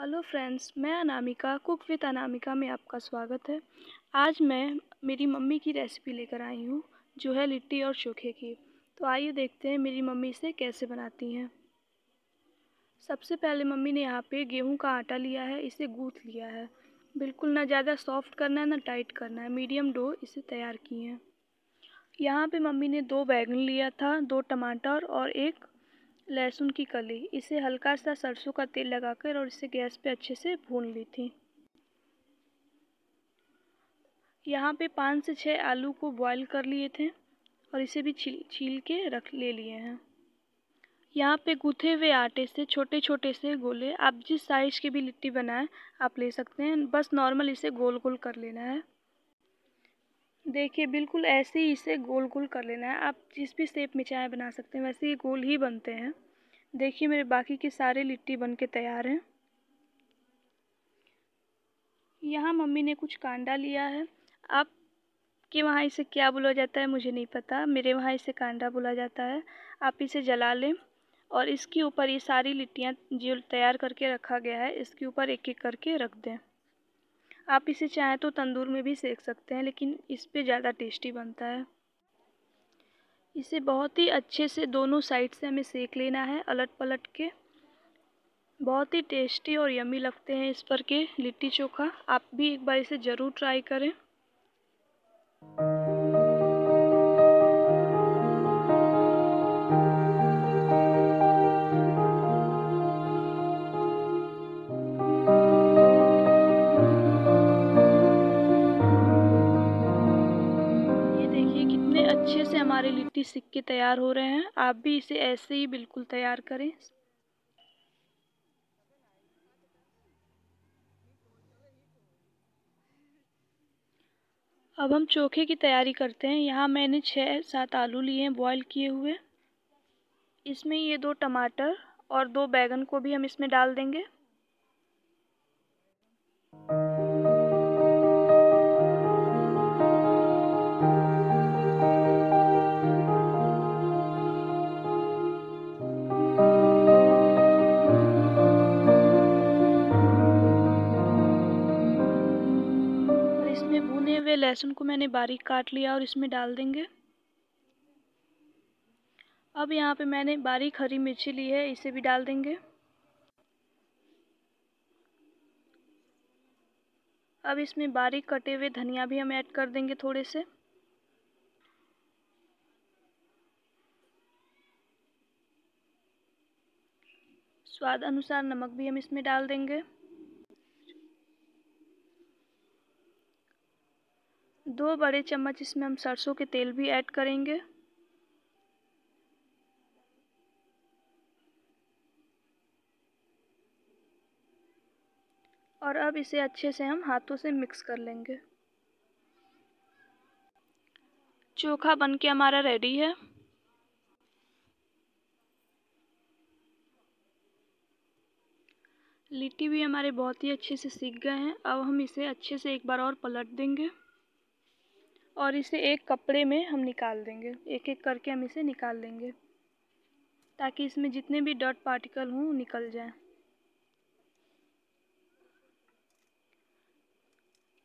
hello friends मैं Anamika cook with Anamika में आपका स्वागत है आज मैं मेरी मम्मी की रेसिपी लेकर आई हूँ जो है लिट्टी और चोखे की तो आइए देखते हैं मेरी मम्मी इसे कैसे बनाती हैं सबसे पहले मम्मी ने यहाँ पे गेहूं का आटा लिया है इसे गूँथ लिया है बिल्कुल ना ज़्यादा सॉफ्ट करना है ना टाइट करना है मीडियम डो इसे तैयार की है यहाँ पर मम्मी ने दो बैगन लिया था दो टमाटर और एक लहसुन की कली इसे हल्का सा सरसों का तेल लगाकर और इसे गैस पे अच्छे से भून ली थी यहाँ पे पाँच से छः आलू को बॉईल कर लिए थे और इसे भी छील छील के रख ले लिए हैं यहाँ पे गूथे हुए आटे से छोटे छोटे से गोले आप जिस साइज़ की भी लिट्टी बनाएं आप ले सकते हैं बस नॉर्मल इसे गोल गोल कर लेना है देखिए बिल्कुल ऐसे ही इसे गोल गोल कर लेना है आप जिस भी शेप में चाय बना सकते हैं वैसे ये गोल ही बनते हैं देखिए मेरे बाकी के सारे लिट्टी बन के तैयार हैं यहाँ मम्मी ने कुछ कांडा लिया है आप कि वहाँ इसे क्या बोला जाता है मुझे नहीं पता मेरे वहाँ इसे कांडा बोला जाता है आप इसे जला लें और इसके ऊपर ये सारी लिट्टियाँ जो तैयार करके रखा गया है इसके ऊपर एक एक करके रख दें आप इसे चाहें तो तंदूर में भी सेक सकते हैं लेकिन इस पर ज़्यादा टेस्टी बनता है इसे बहुत ही अच्छे से दोनों साइड से हमें सेक लेना है अलट पलट के बहुत ही टेस्टी और यमी लगते हैं इस पर के लिट्टी चोखा आप भी एक बार इसे ज़रूर ट्राई करें बहुत ही सिक्के तैयार हो रहे हैं आप भी इसे ऐसे ही बिल्कुल तैयार करें अब हम चोखे की तैयारी करते हैं यहाँ मैंने छः सात आलू लिए हैं बॉयल किए हुए इसमें ये दो टमाटर और दो बैगन को भी हम इसमें डाल देंगे लहसुन को मैंने बारीक काट लिया और इसमें डाल देंगे अब यहाँ पे मैंने बारीक हरी मिर्ची ली है इसे भी डाल देंगे अब इसमें बारीक कटे हुए धनिया भी हम ऐड कर देंगे थोड़े से स्वाद अनुसार नमक भी हम इसमें डाल देंगे दो बड़े चम्मच इसमें हम सरसों के तेल भी ऐड करेंगे और अब इसे अच्छे से हम हाथों से मिक्स कर लेंगे चोखा बन के हमारा रेडी है लिट्टी भी हमारे बहुत ही अच्छे से सीख गए हैं अब हम इसे अच्छे से एक बार और पलट देंगे और इसे एक कपड़े में हम निकाल देंगे एक एक करके हम इसे निकाल देंगे ताकि इसमें जितने भी डॉट पार्टिकल हों निकल जाएं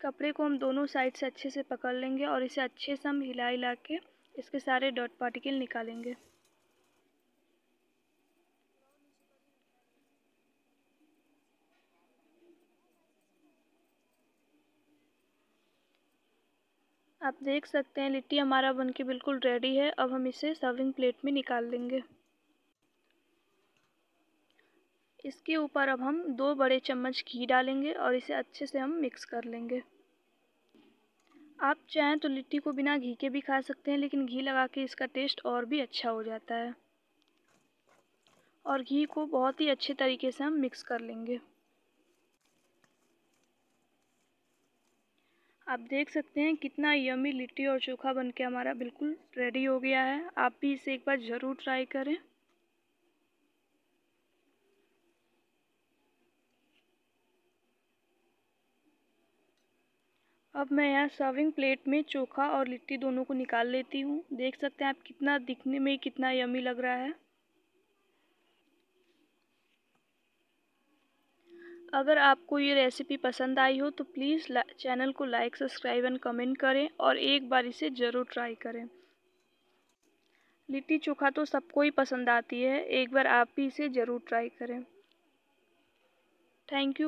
कपड़े को हम दोनों साइड से अच्छे से पकड़ लेंगे और इसे अच्छे से हम हिला हिला के इसके सारे डॉट पार्टिकल निकालेंगे आप देख सकते हैं लिट्टी हमारा बनके बिल्कुल रेडी है अब हम इसे सर्विंग प्लेट में निकाल लेंगे इसके ऊपर अब हम दो बड़े चम्मच घी डालेंगे और इसे अच्छे से हम मिक्स कर लेंगे आप चाहें तो लिट्टी को बिना घी के भी खा सकते हैं लेकिन घी लगा के इसका टेस्ट और भी अच्छा हो जाता है और घी को बहुत ही अच्छे तरीके से हम मिक्स कर लेंगे आप देख सकते हैं कितना यमी लिट्टी और चोखा बन के हमारा बिल्कुल रेडी हो गया है आप भी इसे एक बार ज़रूर ट्राई करें अब मैं यहाँ सर्विंग प्लेट में चोखा और लिट्टी दोनों को निकाल लेती हूँ देख सकते हैं आप कितना दिखने में कितना यमी लग रहा है अगर आपको ये रेसिपी पसंद आई हो तो प्लीज़ चैनल को लाइक सब्सक्राइब एंड कमेंट करें और एक बार इसे ज़रूर ट्राई करें लिट्टी चोखा तो सबको ही पसंद आती है एक बार आप भी इसे ज़रूर ट्राई करें थैंक यू